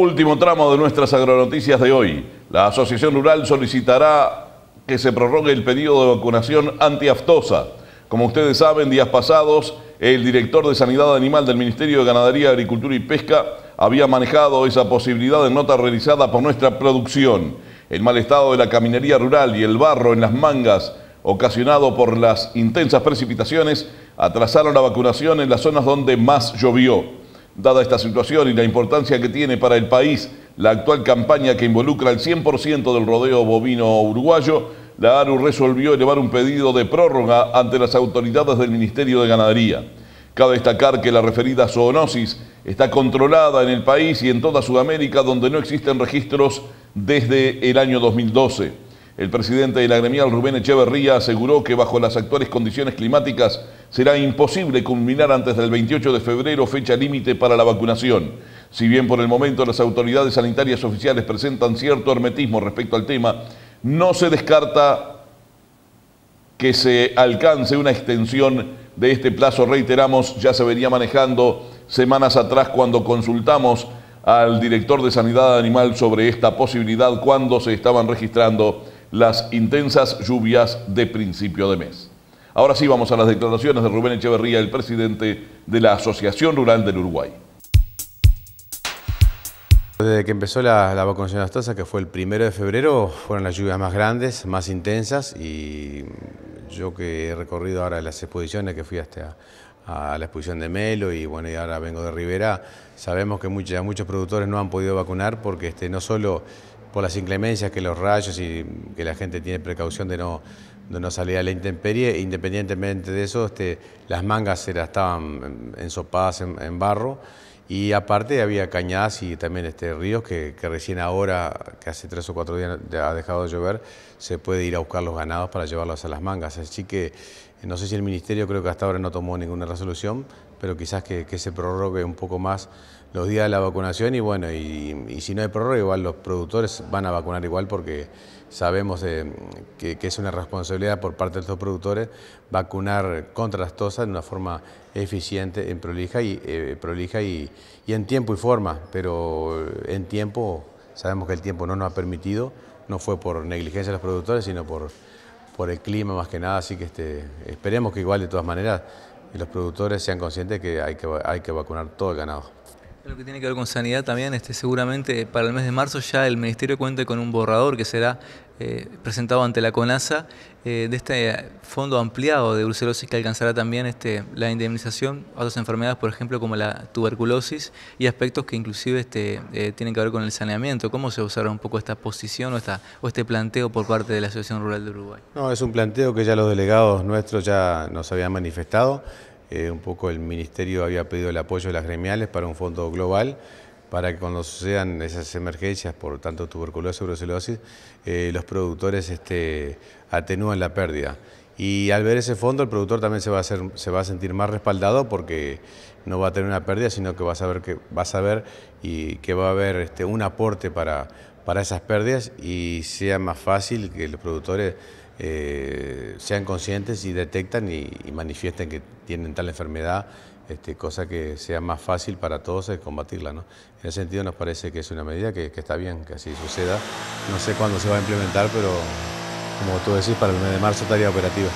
Último tramo de nuestras agronoticias de hoy. La Asociación Rural solicitará que se prorrogue el pedido de vacunación antiaftosa. Como ustedes saben, días pasados, el director de Sanidad Animal del Ministerio de Ganadería, Agricultura y Pesca había manejado esa posibilidad en nota realizada por nuestra producción. El mal estado de la caminería rural y el barro en las mangas ocasionado por las intensas precipitaciones atrasaron la vacunación en las zonas donde más llovió. Dada esta situación y la importancia que tiene para el país la actual campaña que involucra el 100% del rodeo bovino uruguayo, la ARU resolvió elevar un pedido de prórroga ante las autoridades del Ministerio de Ganadería. Cabe destacar que la referida zoonosis está controlada en el país y en toda Sudamérica donde no existen registros desde el año 2012. El presidente de la gremial Rubén Echeverría aseguró que bajo las actuales condiciones climáticas será imposible culminar antes del 28 de febrero, fecha límite para la vacunación. Si bien por el momento las autoridades sanitarias oficiales presentan cierto hermetismo respecto al tema, no se descarta que se alcance una extensión de este plazo, reiteramos, ya se venía manejando semanas atrás cuando consultamos al director de Sanidad Animal sobre esta posibilidad cuando se estaban registrando las intensas lluvias de principio de mes. Ahora sí vamos a las declaraciones de Rubén Echeverría, el presidente de la Asociación Rural del Uruguay. Desde que empezó la, vacunación de las que fue el primero de febrero, fueron las lluvias más grandes, más intensas y yo que he recorrido ahora las exposiciones, que fui hasta la exposición de Melo y bueno, y ahora vengo de Rivera, sabemos que muchos, muchos productores no han podido vacunar porque este, no solo por las inclemencias que los rayos y que la gente tiene precaución de no donde no salía la intemperie. E independientemente de eso, este, las mangas estaban ensopadas en, barro y aparte había cañadas y también este, ríos que, que, recién ahora, que hace tres o cuatro días ha dejado de llover, se puede ir a buscar los ganados para llevarlos a las mangas. Así que no sé si el Ministerio creo que hasta ahora no tomó ninguna resolución, pero quizás que, se prorrogue un poco más los días de la vacunación y bueno, y, si no hay prórroga, igual los productores van a vacunar igual porque sabemos que, es una responsabilidad por parte de estos productores vacunar contra las tosas de una forma eficiente, en prolija y, eh, prolija y, en tiempo y forma, pero en tiempo, sabemos que el tiempo no nos ha permitido, no fue por negligencia de los productores, sino por por el clima más que nada, así que este, esperemos que igual de todas maneras y los productores sean conscientes que hay que, hay que vacunar todo el ganado. Lo que tiene que ver con sanidad también, este, seguramente para el mes de marzo ya el Ministerio cuente con un borrador que será eh, presentado ante la CONASA eh, de este fondo ampliado de brucelosis que alcanzará también este, la indemnización a otras enfermedades, por ejemplo, como la tuberculosis y aspectos que inclusive este, eh, tienen que ver con el saneamiento. ¿Cómo se usará un poco esta posición o, esta, o este planteo por parte de la Asociación Rural de Uruguay? No, es un planteo que ya los delegados nuestros ya nos habían manifestado. Eh, un poco el Ministerio había pedido el apoyo de las gremiales para un fondo global para que cuando sucedan esas emergencias, por tanto tuberculosis, brucelosis, eh, los productores este, atenúan la pérdida. Y al ver ese fondo, el productor también se va, a sentir más respaldado porque no va a tener una pérdida, sino que va a saber que, va a y que va a haber este, un aporte para, para esas pérdidas y sea más fácil que los productores eh, sean conscientes y detectan y, manifiesten que tienen tal enfermedad, este, cosa que sea más fácil para todos es combatirla. ¿no? En ese sentido nos parece que es una medida que, está bien, que así suceda. No sé cuándo se va a implementar, pero como tú decís, para el mes de marzo estaría operativa.